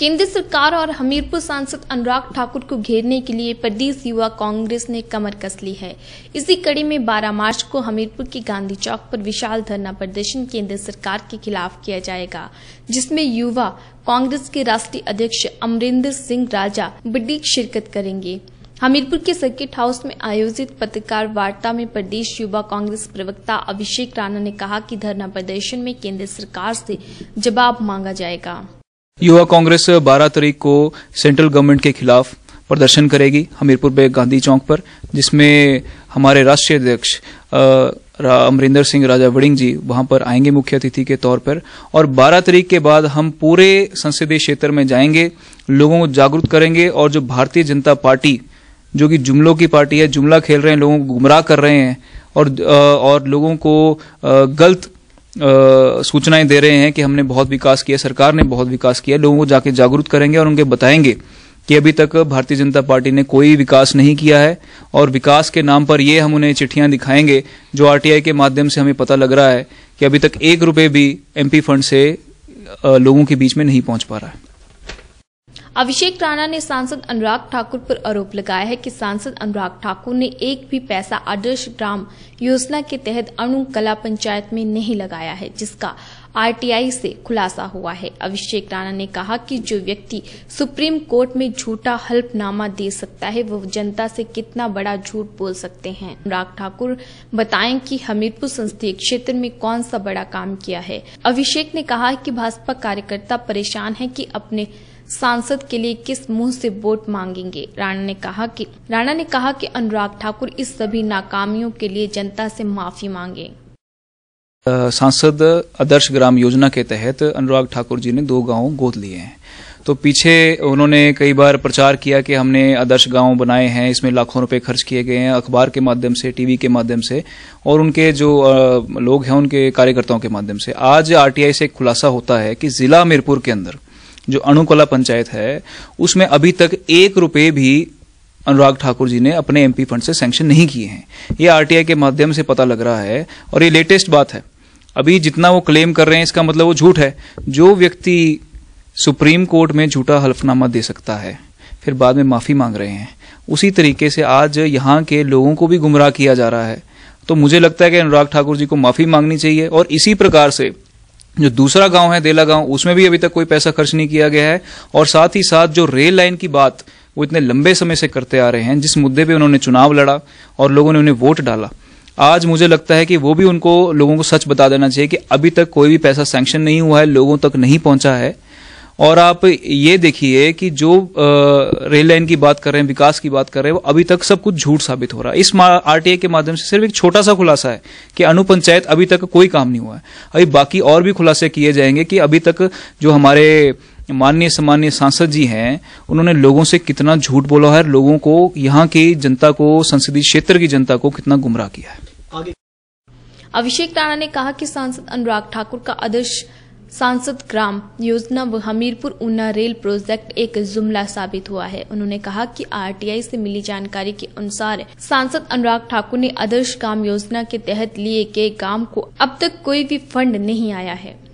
केंद्र सरकार और हमीरपुर सांसद अनुराग ठाकुर को घेरने के लिए प्रदेश युवा कांग्रेस ने कमर कस ली है इसी कड़ी में 12 मार्च को हमीरपुर के गांधी चौक पर विशाल धरना प्रदर्शन केंद्र सरकार के खिलाफ किया जाएगा जिसमें युवा कांग्रेस के राष्ट्रीय अध्यक्ष अमरिंदर सिंह राजा बड़ी शिरकत करेंगे हमीरपुर के सर्किट हाउस में आयोजित पत्रकार वार्ता में प्रदेश युवा कांग्रेस प्रवक्ता अभिषेक राणा ने कहा कि धरना प्रदर्शन में केंद्र सरकार से जवाब मांगा जाएगा युवा कांग्रेस 12 तारीख को सेंट्रल गवर्नमेंट के खिलाफ प्रदर्शन करेगी हमीरपुर में गांधी चौक पर जिसमें हमारे राष्ट्रीय अध्यक्ष अमरिंदर सिंह राजा वड़िंग जी वहां पर आएंगे मुख्य अतिथि के तौर पर और 12 तारीख के बाद हम पूरे संसदीय क्षेत्र में जाएंगे लोगों को जागरूक करेंगे और जो भारतीय जनता पार्टी जो कि जुमलों की पार्टी है जुमला खेल रहे हैं लोगों को गुमराह कर रहे हैं और और लोगों को गलत सूचनाएं दे रहे हैं कि हमने बहुत विकास किया सरकार ने बहुत विकास किया लोगों को जाके जागरूक करेंगे और उनके बताएंगे कि अभी तक भारतीय जनता पार्टी ने कोई विकास नहीं किया है और विकास के नाम पर ये हम उन्हें चिट्ठियां दिखाएंगे जो आरटीआई के माध्यम से हमें पता लग रहा है कि अभी तक एक रुपये भी एमपी फंड से लोगों के बीच में नहीं पहुंच पा रहा है अभिषेक राणा ने सांसद अनुराग ठाकुर पर आरोप लगाया है कि सांसद अनुराग ठाकुर ने एक भी पैसा आदर्श ग्राम योजना के तहत अणु कला पंचायत में नहीं लगाया है जिसका आरटीआई से खुलासा हुआ है अभिषेक राणा ने कहा कि जो व्यक्ति सुप्रीम कोर्ट में झूठा हल्फनामा दे सकता है वो जनता से कितना बड़ा झूठ बोल सकते हैं अनुराग ठाकुर बताएं कि हमीरपुर संसदीय क्षेत्र में कौन सा बड़ा काम किया है अभिषेक ने कहा कि भाजपा कार्यकर्ता परेशान है कि अपने सांसद के लिए किस मुंह से वोट मांगेंगे राणा ने कहा कि राणा ने कहा कि अनुराग ठाकुर इस सभी नाकामियों के लिए जनता से माफी मांगे सांसद आदर्श ग्राम योजना के तहत अनुराग ठाकुर जी ने दो गांव गोद लिए हैं तो पीछे उन्होंने कई बार प्रचार किया कि हमने आदर्श गांव बनाए हैं इसमें लाखों रुपए खर्च किए गए हैं अखबार के माध्यम से टीवी के माध्यम से और उनके जो लोग हैं उनके कार्यकर्ताओं के माध्यम से आज आरटीआई से खुलासा होता है कि जिला मीरपुर के अंदर जो अणुकला पंचायत है उसमें अभी तक एक रुपये भी अनुराग ठाकुर जी ने अपने एमपी फंड से सैंक्शन नहीं किए हैं ये आरटीआई के माध्यम से पता लग रहा है और ये लेटेस्ट बात है अभी जितना वो क्लेम कर रहे हैं इसका मतलब वो झूठ है जो व्यक्ति सुप्रीम कोर्ट में झूठा हल्फनामा दे सकता है फिर बाद में माफ़ी मांग रहे हैं उसी तरीके से आज यहाँ के लोगों को भी गुमराह किया जा रहा है तो मुझे लगता है कि अनुराग ठाकुर जी को माफ़ी मांगनी चाहिए और इसी प्रकार से जो दूसरा गांव है देला गांव उसमें भी अभी तक कोई पैसा खर्च नहीं किया गया है और साथ ही साथ जो रेल लाइन की बात वो इतने लंबे समय से करते आ रहे हैं जिस मुद्दे पे उन्होंने चुनाव लड़ा और लोगों ने उन्हें वोट डाला आज मुझे लगता है कि वो भी उनको लोगों को सच बता देना चाहिए कि अभी तक कोई भी पैसा सैंक्शन नहीं हुआ है लोगों तक नहीं पहुंचा है और आप ये देखिए कि जो रेल लाइन की बात कर रहे हैं विकास की बात कर रहे हैं वो अभी तक सब कुछ झूठ साबित हो रहा है इस आरटीए के माध्यम से सिर्फ एक छोटा सा खुलासा है कि अनुपंचायत अभी तक कोई काम नहीं हुआ है अभी बाकी और भी खुलासे किए जाएंगे कि अभी तक जो हमारे माननीय सम्मान्य सांसद जी हैं उन्होंने लोगों से कितना झूठ बोला है लोगों को यहाँ की जनता को संसदीय क्षेत्र की जनता को कितना गुमराह किया है आगे अभिषेक राणा ने कहा कि सांसद अनुराग ठाकुर का आदर्श सांसद ग्राम योजना व हमीरपुर ऊना रेल प्रोजेक्ट एक जुमला साबित हुआ है उन्होंने कहा कि आरटीआई से मिली जानकारी के अनुसार सांसद अनुराग ठाकुर ने आदर्श ग्राम योजना के तहत लिए गए गांव को अब तक कोई भी फंड नहीं आया है